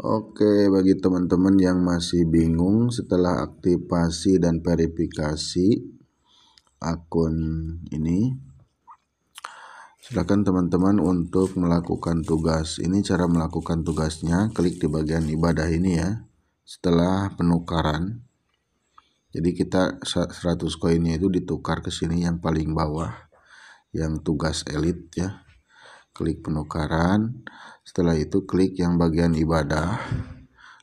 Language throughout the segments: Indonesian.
Oke, bagi teman-teman yang masih bingung setelah aktivasi dan verifikasi akun ini, silakan teman-teman untuk melakukan tugas. Ini cara melakukan tugasnya, klik di bagian ibadah ini ya. Setelah penukaran, jadi kita 100 koinnya itu ditukar ke sini yang paling bawah, yang tugas elit ya klik penukaran setelah itu klik yang bagian ibadah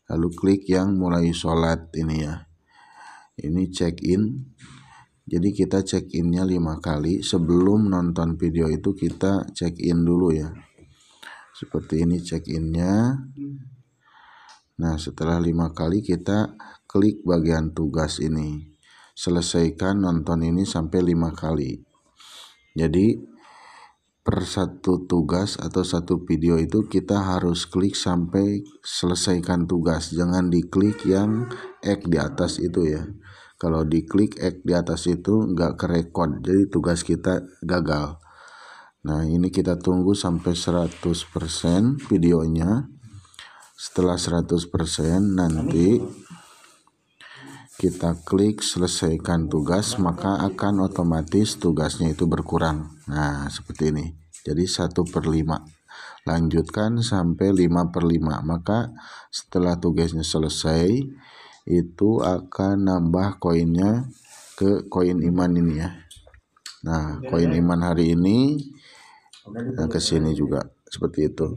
lalu klik yang mulai sholat ini ya ini check in jadi kita check innya lima kali sebelum nonton video itu kita check in dulu ya seperti ini check innya nah setelah lima kali kita klik bagian tugas ini selesaikan nonton ini sampai lima kali jadi per satu tugas atau satu video itu kita harus klik sampai selesaikan tugas jangan diklik yang X di atas itu ya kalau diklik X di atas itu nggak kerekod jadi tugas kita gagal nah ini kita tunggu sampai 100% videonya setelah 100% nanti kita klik selesaikan tugas maka akan otomatis tugasnya itu berkurang nah seperti ini jadi 1 per 5 lanjutkan sampai 5 per 5 maka setelah tugasnya selesai itu akan nambah koinnya ke koin iman ini ya nah koin iman hari ini nah, ke sini juga seperti itu